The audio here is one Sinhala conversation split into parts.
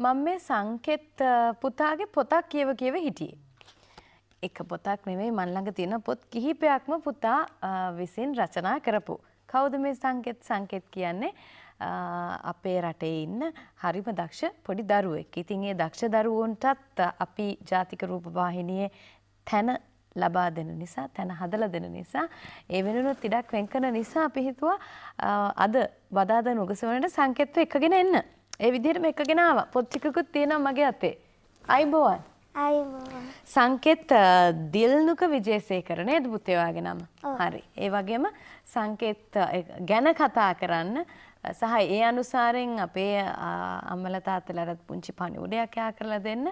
මම මේ සංකෙත් පුතාගේ පොතක් කියව කියව හිටියේ. එක පොතක් නෙවෙයි මන් ළඟ තියෙන පොත් කිහිපයක්ම පුතා විසින් රචනා කරපු. කවුද මේ සංකෙත් සංකෙත් කියන්නේ? අපේ රටේ ඉන්න හරිම දක්ෂ පොඩි දරුවෙක්. ඉතින් ඒ දක්ෂ දරුවන්ටත් අපි ජාතික රූපවාහිනියේ තැන ලබා දෙන නිසා තැන හදලා දෙන නිසා ඒ වෙනුනොත් ඉඩක් වෙන් කරන නිසා අපි හිතුවා අද බදාදා නුගසවනට සංකේතව එකගෙන එන්න. ඒ විදිහටම එකගෙනාව පොච්චිකකුත් තියෙනවා මගේ අතේ. අයිබෝවන්. අයිබෝවන්. සංකේත දිල්නුක විජේසේකර නේද පුතේ ඔයාගේ නම? හරි. ඒ වගේම සංකේත ගැන කතා කරන්න සහ ඒ අනුසාරයෙන් අපේ අම්මල තාත්තලටත් පුංචි පණිවුඩයක් යා කරලා දෙන්න.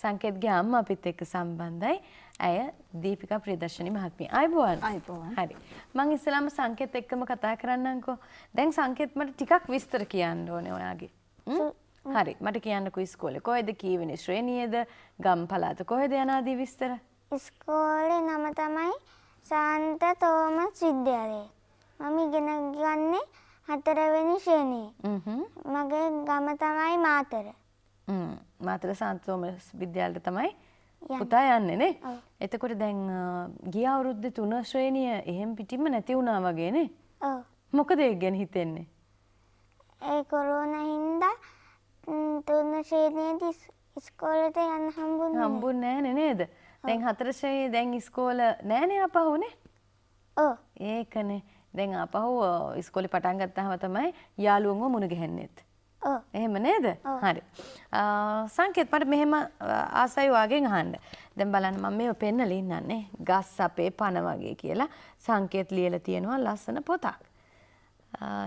සංකේත්ගේ අම්ම අපිත් එක්ක සම්බන්ධයි. ඇය දීපිකා ප්‍රියදර්ශනී මහත්මිය. අයබෝවන්. අයබෝවන්. හරි. මම ඉස්සෙල්ලාම සංකේත් එක්කම කතා කරන්නම්කෝ. දැන් සංකේත් මට ටිකක් විස්තර කියන්න ඕනේ ඔයාගේ. හරි මට කියන්නකු ඉස්කෝලෙ කොහෙද කීවෙන ශ්‍රේණියද ගම් පලාත කොහෙද යනාදී විස්තර ඉස්කෝලේ නම තමයි සාන්ත තෝම සිද්ධාලය මම ඉගෙන ගන්නේ හතරවෙනි ශ්‍රේණියේ මගේ ගම තමයි මාතර මාතර සාන්ත තෝම විද්‍යාලයට තමයි පුතා යන්නේ නේ එතකොට දැන් ගිය අවුරුද්දේ තුන ශ්‍රේණිය එහෙම් පිටින්ම නැති වුණා වගේනේ මොකද ඒ ගැන හිතෙන්නේ ඒ කොරෝන හින්දා තුන්න ශ්‍රේණයේදී ඉස්කෝලට යන්න හම්බුන් හම්බුන් නෑන නේද දැන් හතරශයේ දැන් ඉස්කෝල නෑනේ අපහුනේ ඕ ඒකනේ දැන් අපහු ඉස්කොලි පටන් ගත්තහම තමයි යාළුවන්ව මුණ ගැහෙන්නෙත් එහෙම නේද හරි සංකෙත් මට මෙහෙම ආසයි වගේ අහන්න දැන් බලන්න මම මේව පෙන්නලා ඉන්නන්නේ ගස් අපේ පන වගේ කියලා සංකේත් ලියලා තියෙනවා ලස්සන පොතක්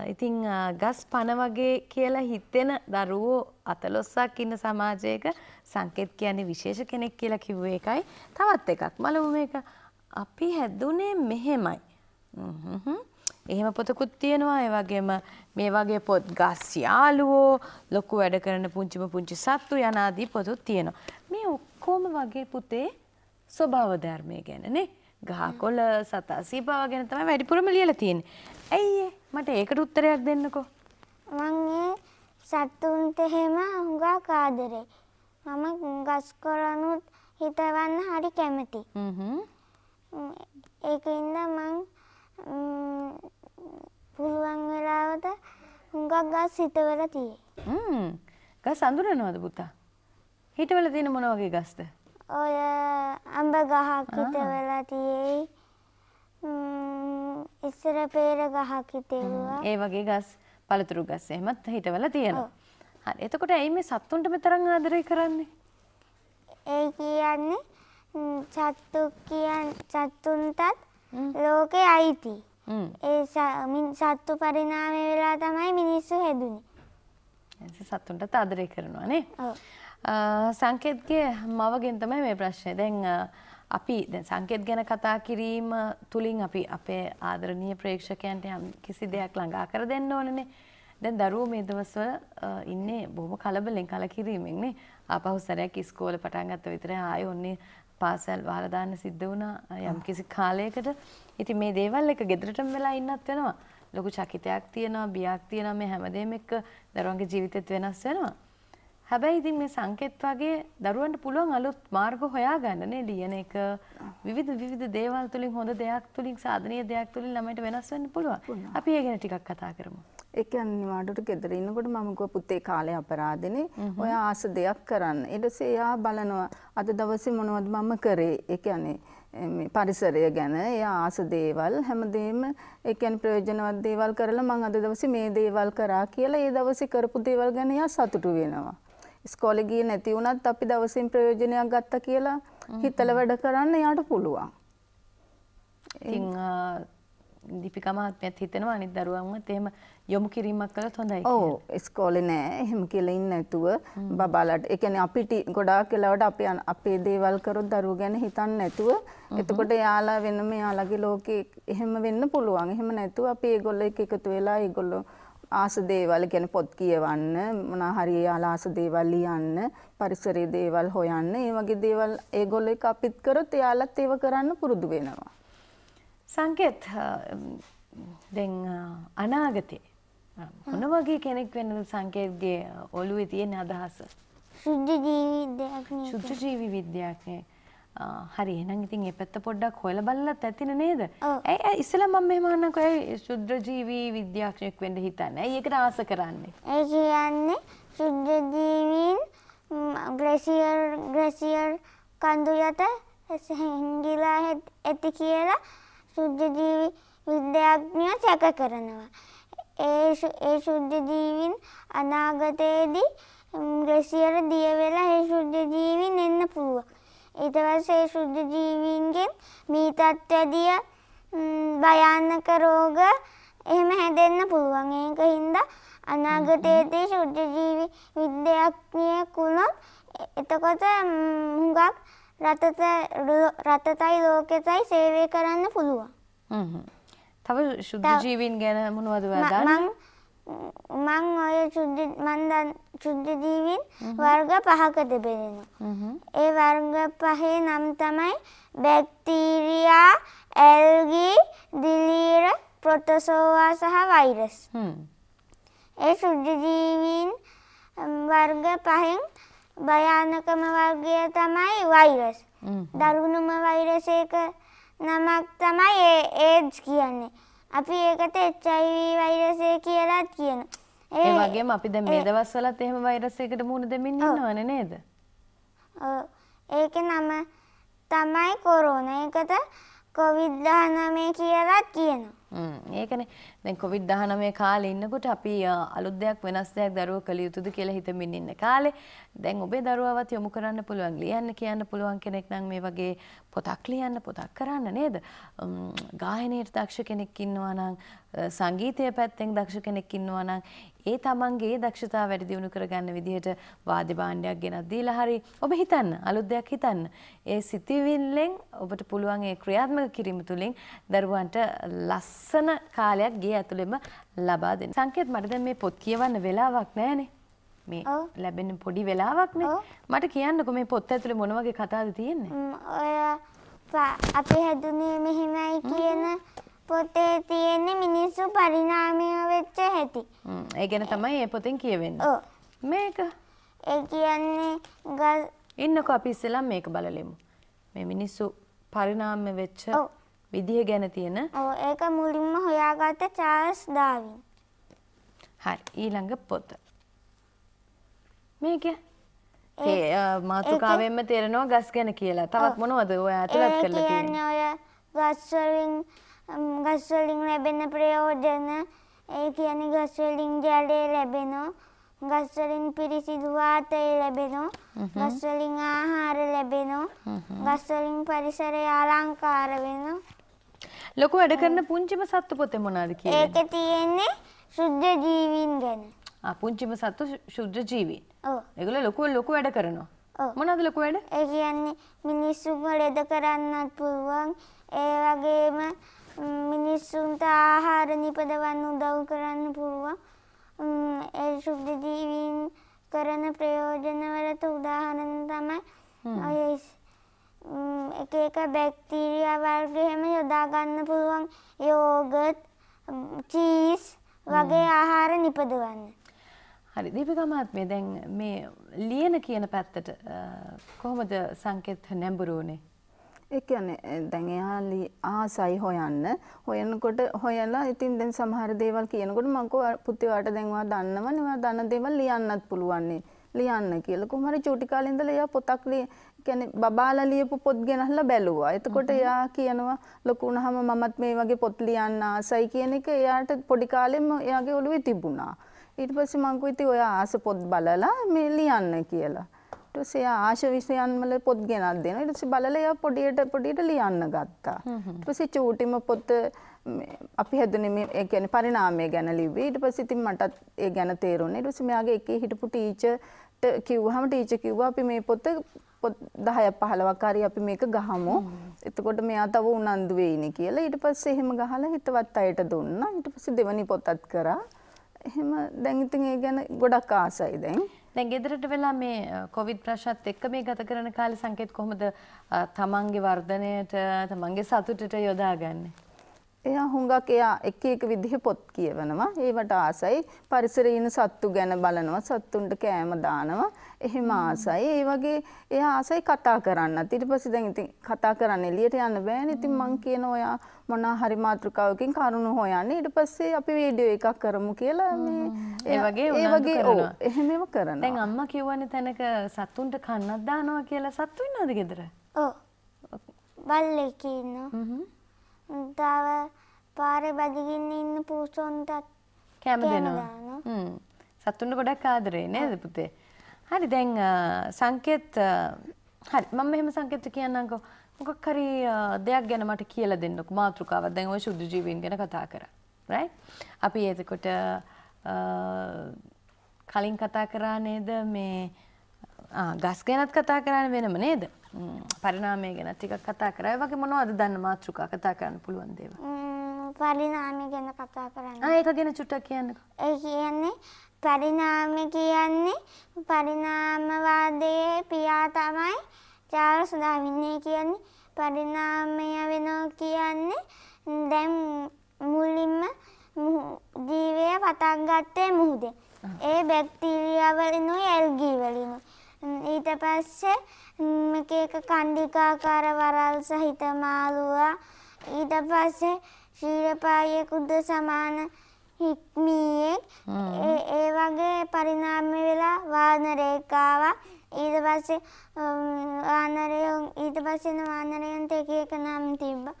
ඉතිං ගස් පන වගේ කියලා හිතෙන දරුවෝ අතලොස්සක් ඉන්න සමාජයක සංකෙත් කියන්නේ විශේෂ කෙනෙක් කියලා කිව්වේ එකයි තවත් එකක් මලවුම එක අපි හැදුනේ මෙහෙමයි. එහෙම පොතකුත් තියෙනවා ඒ වගේම මේ වගේ පොත් ගස් යාළුවෝ ලොකු වැඩ කරන පුංචිම පුංචි සත්තු යනාදී පොතුත් තියෙනවා. මේ ඔක්කොම වගේ පුතේ ස්වභාව ධර්මය ගැන නේ. ගහකොළ සතා සීපාව ගැන තමයි වැඩිපුරම ලියලා තියෙන්නේ. ඇයි මට ඒකට උත්තරයක් දෙන්නකෝ. මං ඒ සතුන්ට එහෙම හුඟක් ආදරේ. මම ගස් කොළනුත් හිතවන්න හරි කැමති. හ්ම්. ඒකින්ද මං පුළුවන් වෙලාවට හුඟක් ගස් හිතවල තියේ. හ්ම්. ගස් අඳුරනවද පුතා? හිතවල තියෙන මොන වගේ ගස්ද? ඔය අඹ ගහක් හිතවල තියේ. ඉස්සර පේර ගහකි තෙව්වා. ඒ වගේ ගස් පළතුරු ගස් එහෙමත් හිටවල තියෙනවා. හරි. එතකොට ඇයි මේ සත්තුන්ට මෙතරම් ආදරය කරන්නේ? ඒ කියන්නේ සත්තු කියන් සත්තුන්ටත් ලෝකේ අයිති. ඒ සත්තු පරිණාමය වෙලා තමයි මිනිස්සු හැදුනේ. සත්තුන්ටත් ආදරය කරනවා නේ? ඔව්. සංකේත්ගේ මවගෙන් තමයි මේ ප්‍රශ්නේ. දැන් අපි සංකෙත් ගැන කතා කිරීම තුළින් අපි අපේ ආදරණීය ප්‍රේක්ෂකයන්ට කිසි දෙයක් ළඟා කර දෙන්න ඕනනේ. දැන් දරුවෝ මේ දවස්වල ඉන්නේ බොහොම කලබලෙන් කලකිරීමෙන්නේ. ආපහු සැරයක් ඉස්කෝලේ පටන් ගත්ත විතරයි ආයෙ ඔන්නේ පාසල් වහලා දාන්න සිද්ධ වුණා යම් කිසි කාලයකට. ඉතින් මේ දේවල් එක ගෙදරටම වෙලා ඉන්නත් වෙනවා. ලොකු චකිතයක් තියෙනවා, බියක් තියෙනවා මේ හැමදේම එක්ක දරුවන්ගේ ජීවිතෙත් වෙනස් වෙනවා. හැබැයි ඉතින් මේ සංකෙත් වගේ දරුවන්ට පුළුවන් අලුත් මාර්ග හොයාගන්න නේ ලියන එක විවිධ විවිධ දේවල් තුලින් හොඳ දෙයක් තුලින් සාධනීය දෙයක් තුලින් ළමයිට වෙනස් වෙන්න පුළුවන්. අපි ඒ ගැන ටිකක් කතා කරමු. ඒ කියන්නේ මාඩුට ගෙදර ඉන්නකොට මම ගිහ පුතේ කාලේ අපරාධනේ ඔයා ආස දෙයක් කරන්න. ඊට පස්සේ එයා බලනවා අද දවසේ මොනවද මම කරේ. ඒ කියන්නේ පරිසරය ගැන ඒ ආස දේවල් හැමදේම එකන් ප්‍රයෝජනවත් දේවල් කරලා මං අද දවසේ මේ දේවල් කරා කියලා ඒ දවසේ කරපු දේවල් ගැන එයා සතුටු වෙනවා. ඉස්කෝලෙ ගියේ නැති වුණත් අපි දවසින් ප්‍රයෝජනයක් ගත්ත කියලා හිතල වැඩ කරන්න යාට පුළුවන්. ඉතින් දීපිකා මහත්මියත් හිතෙනවා අනිත් දරුවන්වත් එහෙම යොමු කිරීමක් කළත් හොඳයි කියලා. ඔව් ඉස්කෝලේ නෑ එහෙම කියලා ඉන්නේ නැතුව බබාලට ඒ කියන්නේ අපිට ගොඩාක් වෙලාවට අපි අපේ දේවල් කරොත් දරුවෝ ගැන හිතන්නේ නැතුව එතකොට යාලා වෙනම යාළගේ ලෝකේ එහෙම වෙන්න පුළුවන්. එහෙම නැතුව අපි ඒගොල්ලෝ එක්ක එකතු වෙලා ඒගොල්ලෝ ආස දේවල් ගැන පොත් කියවන්න මොනා හරි ආලාස දේවල් ලියන්න පරිසරයේ දේවල් හොයන්න ඒ වගේ දේවල් ඒගොල්ලෝ එක අපිත් කරොත් එයාලත් ඒව කරන්න පුරුදු වෙනවා සංකේත් දැන් අනාගතේ මොන වගේ කෙනෙක් වෙන්නද සංකේත්ගේ ඔළුවේ තියෙන අදහස සුද්ධ ජීවි විද්‍යාඥයෙක් සුද්ධ ජීවි විද්‍යාඥයෙක් හරි එහෙනම් ඉතින් ඒ පැත්ත පොඩ්ඩක් හොයලා බලලත් ඇතින නේද? ඇයි ඇයි ඉස්සෙල්ලා මම මෙහෙම අහන්නකෝ ඇයි ශුද්‍රජීවී විද්‍යාඥයෙක් වෙන්න හිතන්නේ? ඇයි ඒකට ආස කරන්නේ? ඒ කියන්නේ ශුද්‍රජීවීන් ග්ලේසියර් ග්ලේසියර් කඳු යට හැංගිලා ඇති කියලා ශුද්‍රජීවී විද්‍යාඥයෝ සැක කරනවා. ඒ ඒ ශුද්‍රජීවීන් අනාගතයේදී ග්ලේසියර දිය වෙලා ඒ ශුද්‍රජීවීන් එන්න පුළුවන්. ඊටවසේ ශුද්ධ ජීවීන්ගෙන් මීතත්වදිය භයන්නක රෝග එහෙම හැදෙන්න පුළුවන් ඒක හින්දා අනාගතයේදී ශුද්ධ ජීවි විද්‍යාඥයෙක් වුණොත් එතකොට හුඟක් රටතයි ලෝකෙතයි සේවය කරන්න පුළුවන්. තව ශුද්ධ ජීවීන් ගැන මොනවද වදන්න? මං ඔය චුද්ධ මන්දන් චුද්ධදීවින් වර්ග පහක දෙබෙනෙනවා. ඒ වර්ග පහේ නම් තමයි බැක්ටීරියා ඇල්ගී දිලීර ප්‍රොටසෝවා සහ වෛරස්. ඒ සුද්ධජීවීන් වර්ග පහෙන් භයානකම වර්ගය තමයි වෛරස්. දරුණුම වෛරසයක නමක් තමයි ඒඩ්ස් කියන්නේ. අපි ඒකට HIV වෛරසය කියලාත් කියන. ඒ වගේම අපි දැන් මේ දවස්වලත් එහෙම වෛරසයකට මුහුණ දෙමින් ඉන්නවනේ නේද? ඔව්. ඒකේ නම තමයි කොරෝනා. ඒකට කොවිඩ් 19 කියලාත් කියනවා. ඒකන දැන් කොවිඩ් දහනමේ කාලෙ ඉන්නකොට අපි අලුත් දෙයක් වෙනස් දෙයක් දරුවෝ කළ යුතුද කියලා හිතමින් ඉන්න කාලේ දැන් ඔබේ දරුවවත් යොමු කරන්න පුළුවන් ලියන්න කියන්න පුළුවන් කෙනෙක් නම් මේ වගේ පොතක් ලියන්න පොතක් කරන්න නේද ගායනයට දක්ෂ කෙනෙක් ඉන්නවා නම් සංගීතය පැත්තෙන් දක්ෂ කෙනෙක් ඉන්නවා නම් ඒ තමන්ගේ දක්ෂතා වැඩි දියුණු කරගන්න විදිහට වාද්‍ය භාණ්ඩයක් ගෙනත් දීලා හරි ඔබ හිතන්න අලුත් දෙයක් හිතන්න ඒ සිතිවිල්ලෙන් ඔබට පුළුවන් ඒ ක්‍රියාත්මක කිරීම තුළින් දරුවන්ට ලස්ස ලස්සන කාලයක් ගේ ඇතුළෙම ලබා දෙන්න. සංකේත් මට දැන් මේ පොත් කියවන්න වෙලාවක් නැහැනේ. මේ ලැබෙන පොඩි වෙලාවක්නේ. මට කියන්නකෝ මේ පොත් ඇතුලේ මොන වගේ කතාද තියෙන්නේ? ඔය අපි හැදුනේ මෙහෙමයි කියන පොතේ තියෙන මිනිස්සු පරිණාමය වෙච්ච හැටි. ඒ ගැන තමයි මේ පොතෙන් කියවෙන්නේ. මේක ඒ කියන්නේ ඉන්නකෝ අපි ඉස්සෙල්ලා මේක බලලෙමු. මේ මිනිස්සු පරිණාමය වෙච්ච විදිහ ගැන තියෙන ඔව් ඒක මුලින්ම හොයාගත්ත චාල්ස් ඩාවින් හරි ඊළඟ පොත මේක ඒ මාතෘකාවෙන්ම තේරෙනවා ගස් ගැන කියලා තවත් මොනවද ඔය ඇතුළත් කරලා තියෙන්නේ ඔය ගස් වලින් ගස් වලින් ලැබෙන ප්‍රයෝජන ඒ කියන්නේ ගස් වලින් ජලය ලැබෙනවා ගස්වලින් පිරිසිදු වාතය ලැබෙනවා ගස්වලින් ආහාර ලැබෙනවා ගස්වලින් පරිසරය අලංකාර වෙනවා ලොකු වැඩ කරන පුංචිම සත්තු පොතේ මොනවද කියන්නේ? ඒක තියෙන්නේ ශුද්ධ ජීවීන් ගැන. ආ පුංචිම සත්තු ශුද්ධ ජීවීන්. ඔව්. ඒගොල්ලෝ ලොකු ලොකු වැඩ කරනවා. ඔව්. මොනවද ලොකු වැඩ? ඒ කියන්නේ මිනිස්සුන්ව ලෙඩ කරන්නත් පුළුවන්. ඒ වගේම මිනිස්සුන්ට ආහාර නිපදවන්න උදව් කරන්න පුළුවන්. ඒ ශුද්ධ ජීවීන් කරන ප්‍රයෝජනවලට උදාහරණ තමයි ඔය එක එක බැක්ටීරියා වර්ග එහෙම යොදා ගන්න පුළුවන් යෝගට් චීස් වගේ ආහාර නිපදවන්න. හරි දීපිකා මහත්මිය දැන් මේ ලියන කියන පැත්තට කොහොමද සංකේත නැඹුරු වුනේ? ඒ කියන්නේ දැන් එයා ආසයි හොයන්න. හොයනකොට හොයලා ඉතින් දැන් සමහර දේවල් කියනකොට මම කෝ පුතේ වාට දැන් ඔයා දන්නවනේ ඔයා දන්න දේවල් ලියන්නත් පුළුවන් නේ. ලියන්න කියලා කොහොම හරි චූටි කාලේ ඉඳලා එයා පොතක් ලියලා කියන්නේ බබාලා ලියපු පොත් ගෙනහලා බැලුවා. එතකොට එයා කියනවා ලොකු වුණාම මමත් මේ වගේ පොත් ලියන්න ආසයි කියන එක එයාට පොඩි කාලෙම එයාගේ ඔළුවේ තිබුණා. ඊට පස්සේ මං කිව්වා ඔය ආස පොත් බලලා මේ ලියන්න කියලා. ඊට පස්සේ එයා ආශ විෂයන් වල පොත් ගෙනත් දෙනවා. ඊට පස්සේ බලලා එයා පොඩියට පොඩියට ලියන්න ගත්තා. ඊට පස්සේ චූටිම පොත අපි හැදුනේ මේ ඒ කියන්නේ පරිණාමය ගැන ලිව්වේ. ඊට පස්සේ ඉතින් මටත් ඒ ගැන තේරුණා. ඊට පස්සේ මෙයාගේ එකේ හිටපු ටීචර් කිව්වහම ටීචර් කිව්වා අපි මේ පොත දහය පහලවකාරි අපි මේක ගහමු එතකොට මෙයා තව උනන්දු වෙයිනේ කියලා ඊට පස්සේ එහෙම ගහලා හිතවත් අයට දුන්නා ඊට පස්සේ දෙවනි පොතත් කරා එහෙම දැන් ඉතින් ඒ ගැන ගොඩක් ආසයි දැන් දැන් ගෙදරට වෙලා මේ කොවිඩ් ප්‍රශ්නත් එක්ක මේ ගත කරන කාලේ සංකේත කොහොමද තමන්ගේ වර්ධනයට තමන්ගේ සතුටට යොදාගන්නේ එයා හුඟක් එයා එක එක විදිහ පොත් කියවනවා. ඒවට ආසයි. පරිසරයේ ඉන සත්තු ගැන බලනවා. සත්තුන්ට කෑම දානවා. එහෙම ආසයි. ඒ වගේ එයා ආසයි කතා කරන්නත්. ඊට පස්සේ දැන් ඉතින් කතා කරන්න එළියට යන්න බෑනේ. ඉතින් මං කියන ඔයා මොනා හරි මාතෘකාවකින් කරුණු හොයන්න. ඊට පස්සේ අපි වීඩියෝ එකක් කරමු කියලා මේ ඒ වගේ ඒ වගේ ඔව් එහෙමම කරනවා. දැන් අම්මා කියවන තැනක සත්තුන්ට කන්නක් දානවා කියලා සත්තු ඉන්නවද ගෙදර? ඔව්. බල්ලෙක් ඉන්නවා. හ්ම් හ්ම්. තව පාරේ බදිගින්න ඉන්න පූසොන්ටත් කෑම දෙනවා සත්තුන්ට ගොඩක් ආදරේ නේද පුතේ හරි දැන් සංකේත් හරි මම මෙහෙම සංකේත කියන්නම්කෝ මොකක් හරි දෙයක් ගැන මට කියලා දෙන්නකෝ මාතෘකාවක් දැන් ওই සුදු ජීවීන් ගැන කතා කරා රයිට් අපි එතකොට කලින් කතා කරා නේද මේ ගස් ගැනත් කතා කරන්න වෙනම නේද පරිනාමය ගැන ටිකක් කතා කරයි වගේ මොනවද දන්න මාතෘකා කතා කරන්න පුළුවන් දේව පරිනාමය ගැන කතා කරන්න ඒක ගැන චුට්ටක් කියන්න ඒ කියන්නේ පරිනාමය කියන්නේ පරිනාමවාදයේ පියා තමයි චාර්ල්ස් ඩාවින්නේ කියන්නේ පරිනාමය වෙනවා කියන්නේ දැන් මුලින්ම ජීවය පටන් ගත්තේ මුහුදේ ඒ බැක්ටීරියා වලිනුයි ඇල්ගී වලිනුයි ඊට පස්සේ එක එක කණ්ඩිකාකාර වරල් සහිත මාළුවා ඊට පස්සේ ශීරපායෙකුද සමාන හික්මියෙක් ඒ වගේ පරිණාම වෙලා වානරේකාව ඊට පස්සේ වානරයන් ඊට පස්සේ වානරයන්ට එක එක නම් තිබ්බා.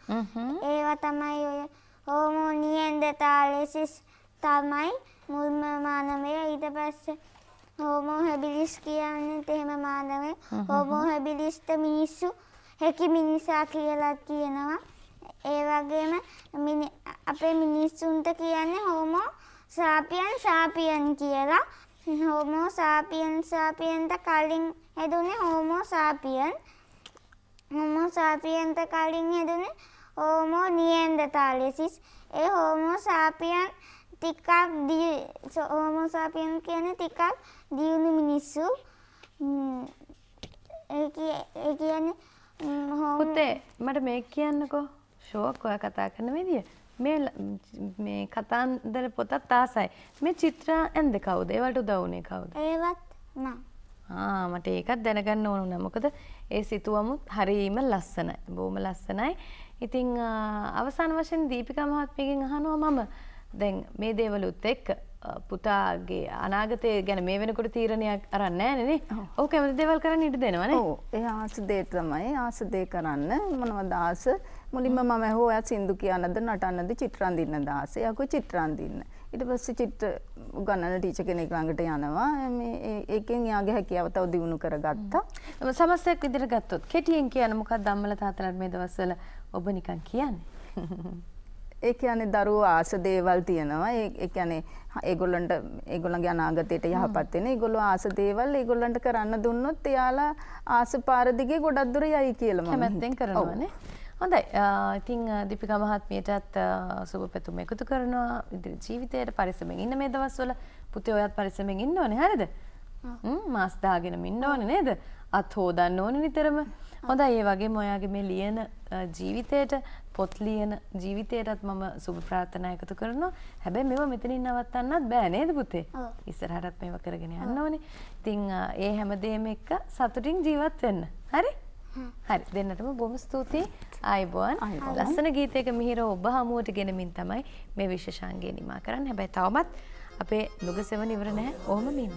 ඒවා තමයි ඔය හෝමෝනියෙන්ද තාලෙසිස් තමයි මුල්ම මානවය ඊට පස්සේ හෝමෝ හැබිලිස් කියන්නේ එහෙම මානවේ හෝමෝ හැබිලිස්ට මිනිස්සු හැකි මිනිසා කියලත් කියනවා. ඒ වගේම අපේ මිනිස්සුන්ට කියන්නේ හෝමෝ සාපියන් සාපියන් කියලා. හෝමෝ සාපියන් සාපියන්ට කලින් හැදුනේ හෝමෝ සාපියන්. හෝමෝ සාපියන්ට කලින් හැදුනේ හෝමෝ නියන්දතාලෙසිස්. ඒ හෝමෝ සාපියන් ටිකක් හෝමෝසාපියන් කියන ටිකක් දියුණු මිනිස්සු ඒ කියන්නේ පුතේ මට මේ කියන්නකෝ ෂෝක් ඔය කතා කරන විදිය මේ මේ කතන්දර පොතත් ආසයි මේ චිත්‍රා ඇන්ද කවුද ඒවට උදව්නේ කවුද ඒවත් නෑ මට ඒකත් දැනගන්න ඕනුන මොකද ඒ සිතුවමුත් හරීම ලස්සනයි බෝම ලස්සනයි ඉතිං අවසන් වශයෙන් දීපිකා මහත්මයකින් අහනවා මම දැන් මේ දේවලුත් එක්ක පුතාගේ අනාගතය ගැන මේ වෙනකොට තීරණයක් අරන්න නේ ඕ කැමති දෙවල් කරන්න ඉට දෙනවන ඒ ආස දේ තමයි ආස දේ කරන්න මොනව දාස මුලින්ම මම හෝ ඇත් සිින්දු කියන්නද නටන්නද චිත්‍රන්දින්න දාසේ යකු චිත්‍රන්දින්න ඉට පස්ස චිත්‍ර උගන්නන ටීච කෙනෙක් ළඟට යනවා ඒකෙන් යාගේ හැකියාවතව දියුණු කර ගත්තා සමස්සයක් විදිර ගත්තොත් කෙටියෙන් කියන මොකක් දම්මල තාතනත් මේ දවස්සල ඔබ නිකන් කියන්නේ. ඒ කියන්නේ දරුවෝ ආස දේවල් තියෙනවා. ඒ කියන්නේ ඒගොල්ලන්ට ඒගොල්ලන්ගේ අනාගතයට යහපත් වෙන ඒගොල්ලෝ ආස දේවල් ඒගොල්ලන්ට කරන්න දුන්නොත් එයාලා ආස පාර දිගේ ගොඩක් දුර යයි කියලා මම කැමැත්තෙන් කරනවානේ. හොඳයි. ඉතින් දීපිකා මහත්මියටත් සුබ පැතුම් එකතු කරනවා. ඉදිරි ජීවිතයේ පරිස්සමෙන් ඉන්න මේ දවස්වල පුතේ ඔයත් පරිස්සමෙන් ඉන්න ඕනේ හරියද? හ්ම් මාස් දාගෙනම ඉන්න ඕනේ නේද? අත් හොදන්න ඕනේ නිතරම. හොඳයි ඒ වගේ ඔයාගේ මේ ලියන ජීවිතයට පොත් ලියන ජීවිතයටත් මම සුභ ප්‍රාර්ථනා එකතු කරනවා. හැබැයි මේව මෙතනින් නවත්තන්නත් බෑ නේද පුතේ? ඉස්සරහටත් මේව කරගෙන යන්න ඕනේ. ඉතින් ඒ හැමදේම එක්ක සතුටින් ජීවත් වෙන්න. හරි? හරි දෙන්නටම බොහොම ස්තුතියි. ආයිබෝන්. ලස්සන ගීතයක මිහිර ඔබ හමුවට ගෙනමින් තමයි මේ විශේෂාංගය නිමා කරන්න. හැබැයි තවමත් අපේ නුගසෙව නිවර නැහැ. ඔහොම මෙන්න.